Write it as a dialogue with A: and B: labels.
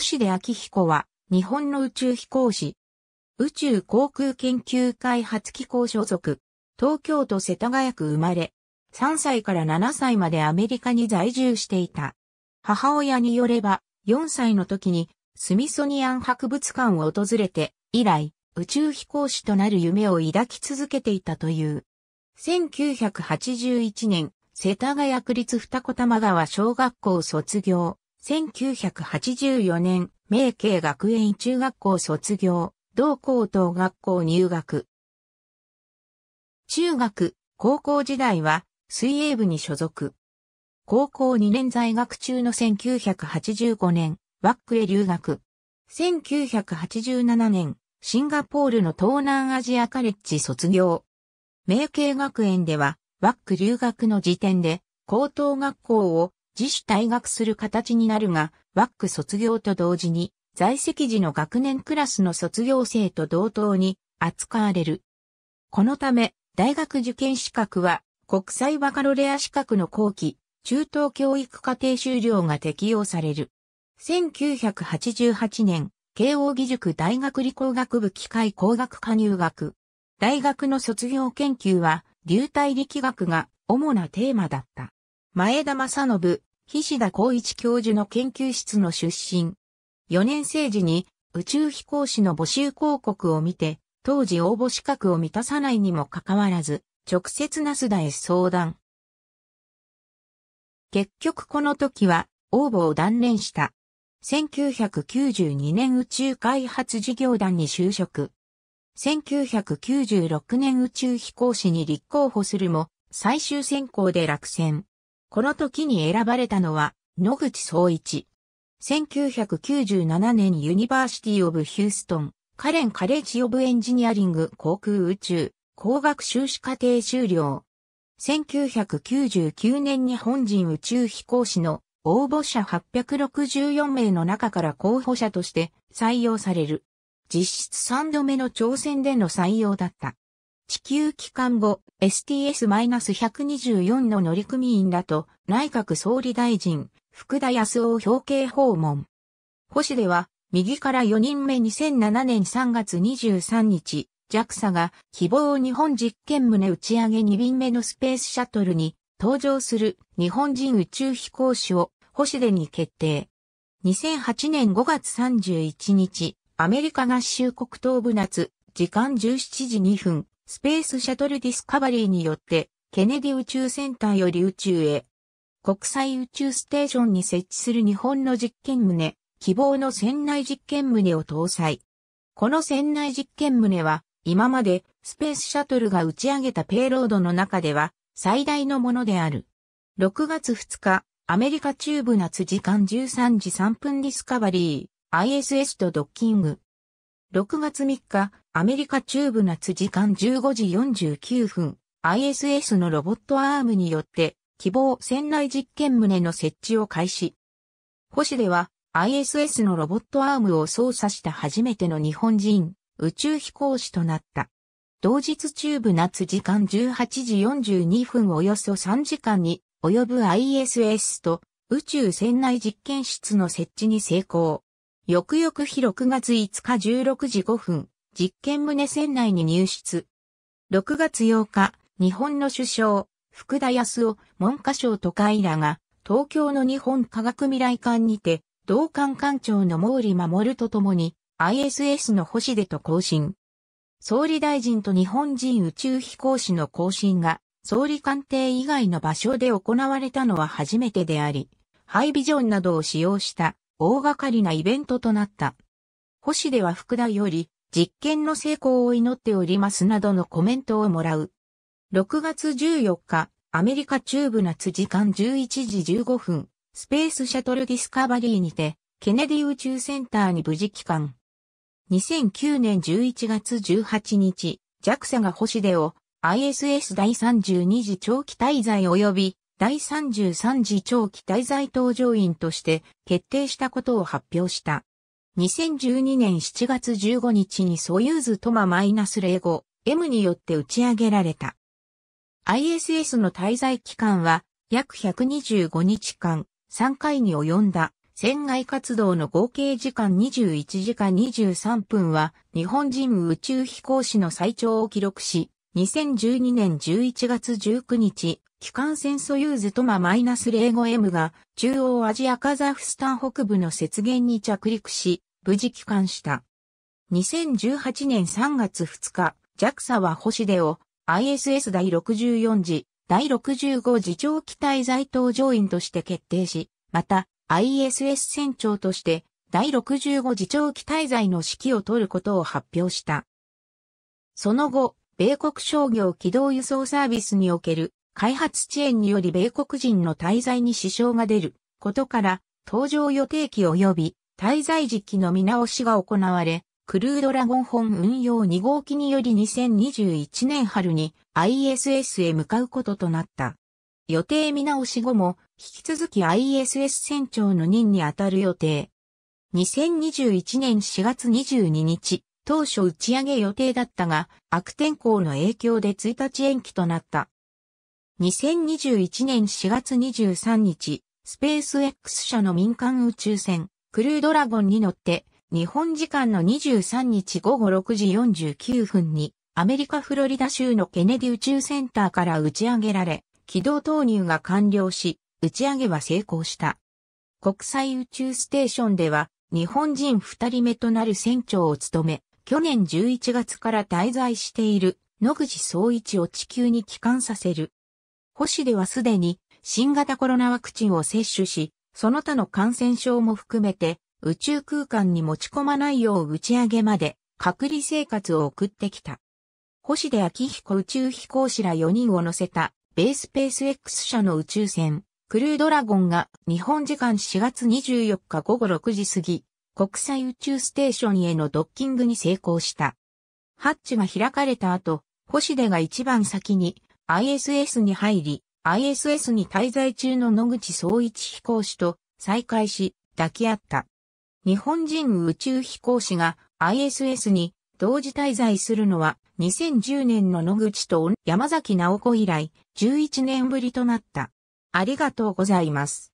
A: 星出明彦は、日本の宇宙飛行士。宇宙航空研究開発機構所属。東京都世田谷区生まれ。3歳から7歳までアメリカに在住していた。母親によれば、4歳の時にスミソニアン博物館を訪れて、以来、宇宙飛行士となる夢を抱き続けていたという。1981年、世田谷区立二子玉川小学校卒業。1984年、明慶学園中学校卒業、同高等学校入学。中学、高校時代は水泳部に所属。高校2年在学中の1985年、ワックへ留学。1987年、シンガポールの東南アジアカレッジ卒業。明慶学園では、ワック留学の時点で、高等学校を自主退学する形になるが、ワック卒業と同時に、在籍時の学年クラスの卒業生と同等に扱われる。このため、大学受験資格は、国際バカロレア資格の後期、中等教育課程修了が適用される。1988年、慶応義塾大学理工学部機械工学科入学。大学の卒業研究は、流体力学が主なテーマだった。前田正信、菱田光一教授の研究室の出身。4年生時に宇宙飛行士の募集広告を見て、当時応募資格を満たさないにもかかわらず、直接ナスダへ相談。結局この時は応募を断念した。1992年宇宙開発事業団に就職。1996年宇宙飛行士に立候補するも、最終選考で落選。この時に選ばれたのは、野口総一。1997年ユニバーシティオブヒューストン、カレンカレッジオブエンジニアリング航空宇宙、工学修士課程修了。1999年日本人宇宙飛行士の応募者864名の中から候補者として採用される。実質3度目の挑戦での採用だった。地球機関後、STS-124 の乗組員らと内閣総理大臣福田康夫表敬訪問。星では右から4人目2007年3月23日 JAXA が希望日本実験棟打ち上げ2便目のスペースシャトルに登場する日本人宇宙飛行士を星出に決定。2008年5月31日、アメリカ合衆国東部夏、時間17時2分、スペースシャトルディスカバリーによって、ケネディ宇宙センターより宇宙へ、国際宇宙ステーションに設置する日本の実験棟、希望の船内実験棟を搭載。この船内実験棟は、今までスペースシャトルが打ち上げたペイロードの中では、最大のものである。6月2日、アメリカ中部夏時間13時3分ディスカバリー、ISS とドッキング。6月3日、アメリカ中部夏時間15時49分、ISS のロボットアームによって、希望船内実験棟の設置を開始。星では、ISS のロボットアームを操作した初めての日本人、宇宙飛行士となった。同日中部夏時間18時42分およそ3時間に及ぶ ISS と宇宙船内実験室の設置に成功。翌々日6月5日16時5分、実験棟船内に入室。6月8日、日本の首相、福田康夫、文科省都会らが、東京の日本科学未来館にて、同館館長の毛利守とともに、ISS の星出と交信。総理大臣と日本人宇宙飛行士の交信が、総理官邸以外の場所で行われたのは初めてであり、ハイビジョンなどを使用した大掛かりなイベントとなった。星では福田より、実験の成功を祈っておりますなどのコメントをもらう。6月14日、アメリカ中部夏時間11時15分、スペースシャトルディスカバリーにて、ケネディ宇宙センターに無事帰還。2009年11月18日、JAXA が星出を ISS 第32次長期滞在及び第33次長期滞在搭乗員として決定したことを発表した。2012年7月15日にソユーズトママイナス -05 M によって打ち上げられた。ISS の滞在期間は約125日間3回に及んだ船外活動の合計時間21時間23分は日本人宇宙飛行士の最長を記録し2012年11月19日機関戦ソユーズトマ -05M が中央アジアカザフスタン北部の雪原に着陸し、無事帰還した。2018年3月2日、JAXA は星出を ISS 第64次、第65次長期滞在搭乗員として決定し、また ISS 船長として第65次長期滞在の指揮を取ることを発表した。その後、米国商業機動輸送サービスにおける開発遅延により米国人の滞在に支障が出ることから、搭乗予定期及び滞在時期の見直しが行われ、クルードラゴン本運用2号機により2021年春に ISS へ向かうこととなった。予定見直し後も引き続き ISS 船長の任に当たる予定。2021年4月22日、当初打ち上げ予定だったが悪天候の影響で1日延期となった。2021年4月23日、スペース X 社の民間宇宙船、クルードラゴンに乗って、日本時間の23日午後6時49分に、アメリカフロリダ州のケネディ宇宙センターから打ち上げられ、軌道投入が完了し、打ち上げは成功した。国際宇宙ステーションでは、日本人二人目となる船長を務め、去年11月から滞在している野口総一を地球に帰還させる星ではすでに新型コロナワクチンを接種し、その他の感染症も含めて宇宙空間に持ち込まないよう打ち上げまで隔離生活を送ってきた。星出秋彦宇宙飛行士ら4人を乗せたベースペース X 社の宇宙船クルードラゴンが日本時間4月24日午後6時過ぎ国際宇宙ステーションへのドッキングに成功した。ハッチが開かれた後、星出が一番先に ISS に入り、ISS に滞在中の野口総一飛行士と再会し、抱き合った。日本人宇宙飛行士が ISS に同時滞在するのは2010年の野口と山崎直子以来11年ぶりとなった。ありがとうございます。